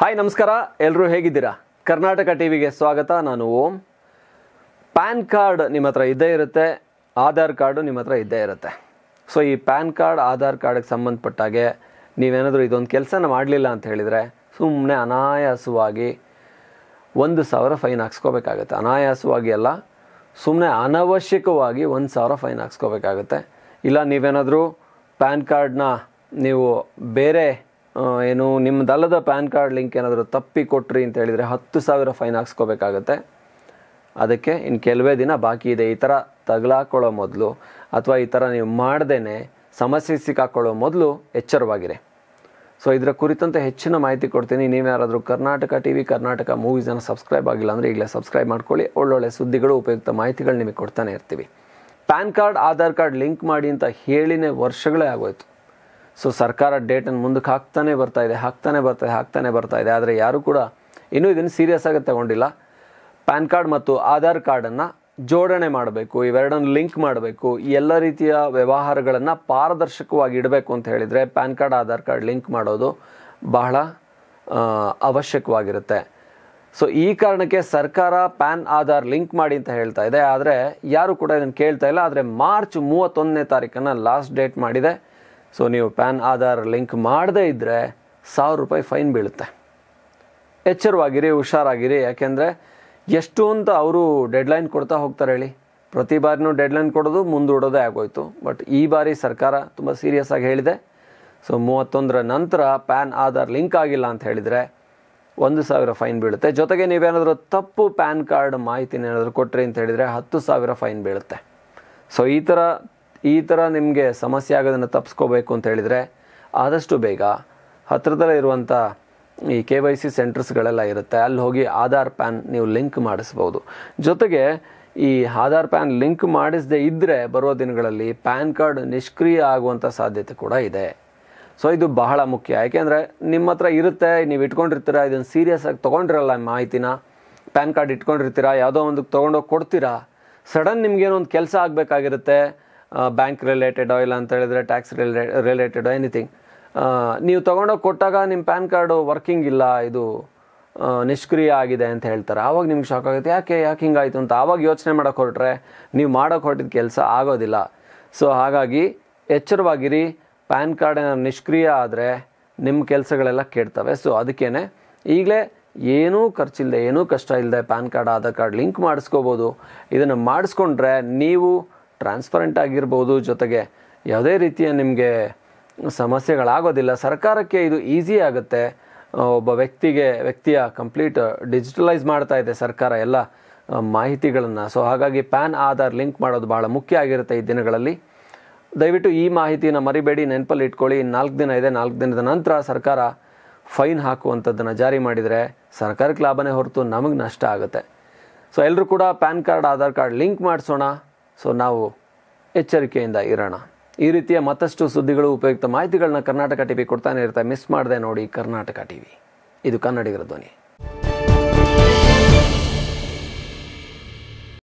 hi ನಮಸ್ಕಾರ ಎಲ್ಲರೂ ಹೇಗಿದ್ದೀರಾ ಕರ್ನಾಟಕ ಟಿ ವಿಗೆ ಸ್ವಾಗತ ನಾನು ಓಂ ಪ್ಯಾನ್ ಕಾರ್ಡ್ ನಿಮ್ಮ ಹತ್ರ ಇದ್ದೇ ಇರುತ್ತೆ ಆಧಾರ್ ಕಾರ್ಡು ನಿಮ್ಮ ಹತ್ರ ಇದ್ದೇ ಇರುತ್ತೆ ಸೊ ಈ ಪ್ಯಾನ್ ಕಾರ್ಡ್ ಆಧಾರ್ ಕಾರ್ಡಿಗೆ ಸಂಬಂಧಪಟ್ಟಾಗೆ ನೀವೇನಾದರೂ ಇದೊಂದು ಕೆಲಸನ ಮಾಡಲಿಲ್ಲ ಅಂತ ಹೇಳಿದರೆ ಸುಮ್ಮನೆ ಅನಾಯಾಸವಾಗಿ ಒಂದು ಸಾವಿರ ಫೈನ್ ಹಾಕ್ಸ್ಕೋಬೇಕಾಗತ್ತೆ ಅನಾಯಾಸವಾಗಿ ಅಲ್ಲ ಸುಮ್ಮನೆ ಅನವಶ್ಯಕವಾಗಿ ಒಂದು ಸಾವಿರ ಫೈನ್ ಹಾಕ್ಸ್ಕೋಬೇಕಾಗತ್ತೆ ಇಲ್ಲ ನೀವೇನಾದರೂ ಪ್ಯಾನ್ ಕಾರ್ಡನ್ನ ನೀವು ಬೇರೆ ಏನು ನಿಮ್ಮದಲ್ಲದ ಪ್ಯಾನ್ ಕಾರ್ಡ್ ಲಿಂಕ್ ಏನಾದರೂ ತಪ್ಪಿ ಕೊಟ್ಟ್ರಿ ಅಂತ ಹೇಳಿದರೆ ಹತ್ತು ಸಾವಿರ ಫೈನ್ ಹಾಕ್ಸ್ಕೋಬೇಕಾಗತ್ತೆ ಅದಕ್ಕೆ ಇನ್ನು ಕೆಲವೇ ದಿನ ಬಾಕಿ ಇದೆ ಈ ಥರ ತಗಲಾಕೊಳ್ಳೋ ಮೊದಲು ಅಥವಾ ಈ ಥರ ನೀವು ಮಾಡ್ದೇ ಸಮಸ್ಯೆ ಸಿಕ್ಕಾಕೊಳ್ಳೋ ಮೊದಲು ಎಚ್ಚರವಾಗಿರಿ ಸೊ ಇದರ ಕುರಿತಂತೆ ಹೆಚ್ಚಿನ ಮಾಹಿತಿ ಕೊಡ್ತೀನಿ ನೀವು ಯಾರಾದರೂ ಕರ್ನಾಟಕ ಟಿ ವಿ ಕರ್ನಾಟಕ ಮೂವೀಸನ್ನು ಸಬ್ಸ್ಕ್ರೈಬ್ ಆಗಿಲ್ಲ ಅಂದರೆ ಈಗಲೇ ಸಬ್ಸ್ಕ್ರೈಬ್ ಮಾಡ್ಕೊಳ್ಳಿ ಒಳ್ಳೊಳ್ಳೆ ಸುದ್ದಿಗಳು ಉಪಯುಕ್ತ ಮಾಹಿತಿಗಳು ನಿಮಗೆ ಕೊಡ್ತಾನೆ ಇರ್ತೀವಿ PAN card Aadhaar card link ಮಾಡಿ ಅಂತ ಹೇಳಿನೇ ವರ್ಷಗಳೇ ಆಗೋಯ್ತು ಸೊ ಸರ್ಕಾರ ಡೇಟನ್ನು ಮುಂದಕ್ಕೆ ಹಾಕ್ತಾನೆ ಬರ್ತಾ ಇದೆ ಹಾಕ್ತಾನೆ ಬರ್ತಾ ಇದೆ ಹಾಕ್ತಾನೆ ಬರ್ತಾ ಇದೆ ಆದರೆ ಯಾರೂ ಕೂಡ ಇನ್ನೂ ಇದನ್ನು ಸೀರಿಯಸ್ ಆಗಿ ತಗೊಂಡಿಲ್ಲ ಪ್ಯಾನ್ ಕಾರ್ಡ್ ಮತ್ತು ಆಧಾರ್ ಕಾರ್ಡನ್ನು ಜೋಡಣೆ ಮಾಡಬೇಕು ಇವೆರಡನ್ನು ಲಿಂಕ್ ಮಾಡಬೇಕು ಎಲ್ಲ ರೀತಿಯ ವ್ಯವಹಾರಗಳನ್ನು ಪಾರದರ್ಶಕವಾಗಿ ಇಡಬೇಕು ಅಂತ ಹೇಳಿದರೆ PAN card Aadhaar card link ಮಾಡೋದು ಬಹಳ ಅವಶ್ಯಕವಾಗಿರುತ್ತೆ ಸೊ ಈ ಕಾರಣಕ್ಕೆ ಸರ್ಕಾರ ಪ್ಯಾನ್ ಆಧಾರ್ ಲಿಂಕ್ ಮಾಡಿ ಅಂತ ಹೇಳ್ತಾ ಇದೆ ಆದರೆ ಯಾರು ಕೂಡ ಇದನ್ನು ಕೇಳ್ತಾ ಇಲ್ಲ ಆದರೆ ಮಾರ್ಚ್ ಮೂವತ್ತೊಂದನೇ ತಾರೀಕನ್ನು ಲಾಸ್ಟ್ ಡೇಟ್ ಮಾಡಿದೆ ಸೊ ನೀವು ಪ್ಯಾನ್ ಆಧಾರ್ ಲಿಂಕ್ ಮಾಡದೇ ಇದ್ದರೆ ಸಾವಿರ ರೂಪಾಯಿ ಫೈನ್ ಬೀಳುತ್ತೆ ಎಚ್ಚರವಾಗಿರಿ ಹುಷಾರಾಗಿರಿ ಯಾಕೆಂದರೆ ಎಷ್ಟು ಅಂತ ಅವರು ಡೆಡ್ಲೈನ್ ಕೊಡ್ತಾ ಹೋಗ್ತಾರೆ ಹೇಳಿ ಪ್ರತಿ ಬಾರಿನೂ ಡೆಡ್ಲೈನ್ ಕೊಡೋದು ಮುಂದೂಡೋದೇ ಆಗೋಯಿತು ಬಟ್ ಈ ಬಾರಿ ಸರ್ಕಾರ ತುಂಬ ಸೀರಿಯಸ್ ಆಗಿ ಹೇಳಿದೆ ಸೊ ಮೂವತ್ತೊಂದರ ನಂತರ ಪ್ಯಾನ್ ಆಧಾರ್ ಲಿಂಕ್ ಆಗಿಲ್ಲ ಅಂತ ಹೇಳಿದರೆ ಒಂದು ಸಾವಿರ ಫೈನ್ ಬೀಳುತ್ತೆ ಜೊತೆಗೆ ನೀವೇನಾದರೂ ತಪ್ಪು ಪ್ಯಾನ್ ಕಾರ್ಡ್ ಮಾಹಿತಿನ ಏನಾದರೂ ಕೊಟ್ರಿ ಅಂತ ಹೇಳಿದರೆ ಹತ್ತು ಸಾವಿರ ಫೈನ್ ಬೀಳುತ್ತೆ ಸೊ ಈ ಥರ ಈ ಥರ ನಿಮಗೆ ಸಮಸ್ಯೆ ಆಗೋದನ್ನು ತಪ್ಪಿಸ್ಕೋಬೇಕು ಅಂತ ಹೇಳಿದರೆ ಆದಷ್ಟು ಬೇಗ ಹತ್ತಿರದಲ್ಲೇ ಇರುವಂಥ ಈ ಕೆ ವೈ ಸಿ ಸೆಂಟರ್ಸ್ಗಳೆಲ್ಲ ಇರುತ್ತೆ ಅಲ್ಲಿ ಹೋಗಿ ಆಧಾರ್ ಪ್ಯಾನ್ ನೀವು ಲಿಂಕ್ ಮಾಡಿಸ್ಬೋದು ಜೊತೆಗೆ ಈ ಆಧಾರ್ ಪ್ಯಾನ್ ಲಿಂಕ್ ಮಾಡಿಸದೇ ಇದ್ದರೆ ಬರುವ ದಿನಗಳಲ್ಲಿ ಪ್ಯಾನ್ ಕಾರ್ಡ್ ನಿಷ್ಕ್ರಿಯ ಆಗುವಂಥ ಸಾಧ್ಯತೆ ಕೂಡ ಇದೆ ಸೊ ಇದು ಬಹಳ ಮುಖ್ಯ ಯಾಕೆಂದರೆ ನಿಮ್ಮ ಹತ್ರ ಇರುತ್ತೆ ನೀವು ಇಟ್ಕೊಂಡಿರ್ತೀರ ಇದನ್ನು ಸೀರಿಯಸ್ ಆಗಿ ತೊಗೊಂಡಿರಲ್ಲ ಮಾಹಿತಿನ ಪ್ಯಾನ್ ಕಾರ್ಡ್ ಇಟ್ಕೊಂಡಿರ್ತೀರಾ ಯಾವುದೋ ಒಂದಕ್ಕೆ ತೊಗೊಂಡೋಗಿ ಕೊಡ್ತೀರಾ ಸಡನ್ ನಿಮಗೇನೋ ಒಂದು ಕೆಲಸ ಆಗಬೇಕಾಗಿರುತ್ತೆ ಬ್ಯಾಂಕ್ ರಿಲೇಟೆಡೋ ಇಲ್ಲ ಅಂತ ಹೇಳಿದ್ರೆ ಟ್ಯಾಕ್ಸ್ ರಿಲೇ ರಿಲೇಟೆಡೋ ಎನಿಥಿಂಗ್ ನೀವು ತೊಗೊಂಡೋಗಿ ಕೊಟ್ಟಾಗ ನಿಮ್ಮ ಪ್ಯಾನ್ ಕಾರ್ಡು ವರ್ಕಿಂಗ್ ಇಲ್ಲ ಇದು ನಿಷ್ಕ್ರಿಯ ಆಗಿದೆ ಅಂತ ಹೇಳ್ತಾರೆ ಆವಾಗ ನಿಮ್ಗೆ ಶಾಕ್ ಆಗುತ್ತೆ ಯಾಕೆ ಯಾಕೆ ಹಿಂಗಾಯಿತು ಅಂತ ಆವಾಗ ಯೋಚನೆ ಮಾಡೋಕ್ಕೆ ಹೊರಟ್ರೆ ನೀವು ಮಾಡೋಕ್ಕೆ ಹೊರಟಿದ್ದ ಕೆಲಸ ಆಗೋದಿಲ್ಲ ಸೊ ಹಾಗಾಗಿ ಎಚ್ಚರವಾಗಿರಿ ಪ್ಯಾನ್ ಕಾರ್ಡ್ ನಿಷ್ಕ್ರಿಯ ಆದರೆ ನಿಮ್ಮ ಕೆಲಸಗಳೆಲ್ಲ ಕೇಳ್ತವೆ ಸೊ ಅದಕ್ಕೇ ಈಗಲೇ ಏನೂ ಖರ್ಚಿಲ್ಲದೆ ಏನೂ ಕಷ್ಟ ಇಲ್ಲದೆ PAN card Aadhaar card link ಮಾಡಿಸ್ಕೋಬೋದು ಇದನ್ನು ಮಾಡಿಸ್ಕೊಂಡ್ರೆ ನೀವು ಟ್ರಾನ್ಸ್ಪರೆಂಟ್ ಆಗಿರ್ಬೋದು ಜೊತೆಗೆ ಯಾವುದೇ ರೀತಿಯ ನಿಮಗೆ ಸಮಸ್ಯೆಗಳಾಗೋದಿಲ್ಲ ಸರ್ಕಾರಕ್ಕೆ ಇದು ಈಸಿ ಆಗುತ್ತೆ ಒಬ್ಬ ವ್ಯಕ್ತಿಗೆ ವ್ಯಕ್ತಿಯ ಕಂಪ್ಲೀಟ್ ಡಿಜಿಟಲೈಸ್ ಮಾಡ್ತಾ ಇದೆ ಸರ್ಕಾರ ಎಲ್ಲ ಮಾಹಿತಿಗಳನ್ನು ಸೊ ಹಾಗಾಗಿ ಪ್ಯಾನ್ ಆಧಾರ್ ಲಿಂಕ್ ಮಾಡೋದು ಭಾಳ ಮುಖ್ಯ ಆಗಿರುತ್ತೆ ಈ ದಿನಗಳಲ್ಲಿ ದಯವಿಟ್ಟು ಈ ಮಾಹಿತಿನ ಮರಿಬೇಡಿ ನೆನಪಲ್ಲಿ ಇಟ್ಕೊಳ್ಳಿ ನಾಲ್ಕು ದಿನ ಇದೆ ನಾಲ್ಕು ದಿನದ ನಂತರ ಸರ್ಕಾರ ಫೈನ್ ಹಾಕುವಂಥದ್ದನ್ನು ಜಾರಿ ಮಾಡಿದರೆ ಸರ್ಕಾರಕ್ಕೆ ಲಾಭನೇ ಹೊರತು ನಮಗೆ ನಷ್ಟ ಆಗುತ್ತೆ ಸೊ ಎಲ್ಲರೂ ಕೂಡ PAN card Aadhaar card link ಮಾಡಿಸೋಣ ಸೊ ನಾವು ಎಚ್ಚರಿಕೆಯಿಂದ ಇರೋಣ ಈ ರೀತಿಯ ಮತ್ತಷ್ಟು ಸುದ್ದಿಗಳು ಉಪಯುಕ್ತ ಮಾಹಿತಿಗಳನ್ನ ಕರ್ನಾಟಕ ಟಿವಿ ಕೊಡ್ತಾನೆ ಇರ್ತಾ ಮಿಸ್ ಮಾಡಿದೆ ನೋಡಿ ಕರ್ನಾಟಕ ಟಿವಿ ಇದು ಕನ್ನಡಿಗರ ಧ್ವನಿ